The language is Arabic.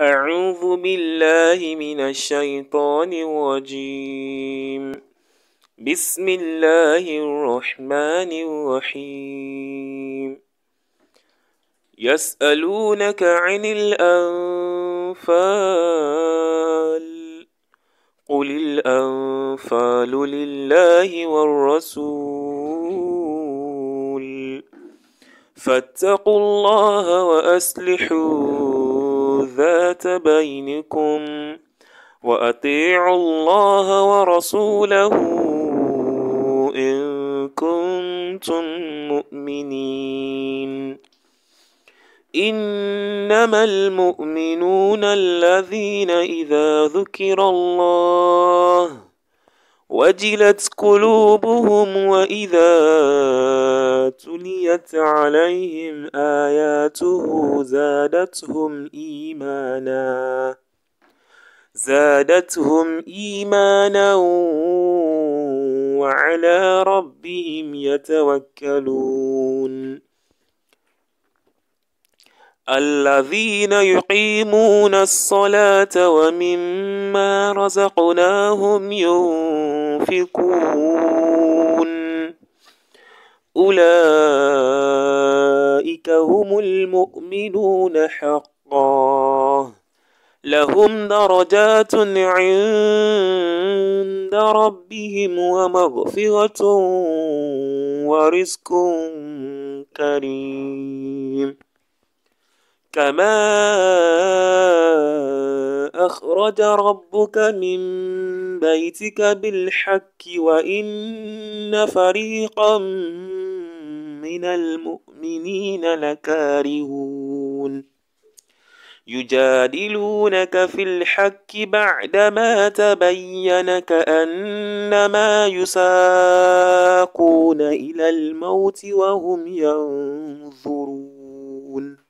أعوذ بالله من الشيطان الرجيم بسم الله الرحمن الرحيم يسألونك عن الأنفال قل الأنفال لله والرسول فاتقوا الله وأصلحوا ذات بينكم وأطيعوا الله ورسوله إن كنتم مؤمنين إنما المؤمنون الذين إذا ذكر الله وجلت قلوبهم وإذا تليت عليهم آياته زادتهم إيمانا زادتهم إيمانا وعلى ربهم يتوكلون الذين يقيمون الصلاة ومما رزقناهم ينفقون أولئك أولئك هم المؤمنون حقا لهم درجات عند ربهم ومغفرة ورزق كريم كما أخرج ربك من بيتك بالحق وإن فريقا من المؤمنين لكارهون يجادلونك في الحق بعدما تبين كأنما يساقون إلى الموت وهم ينظرون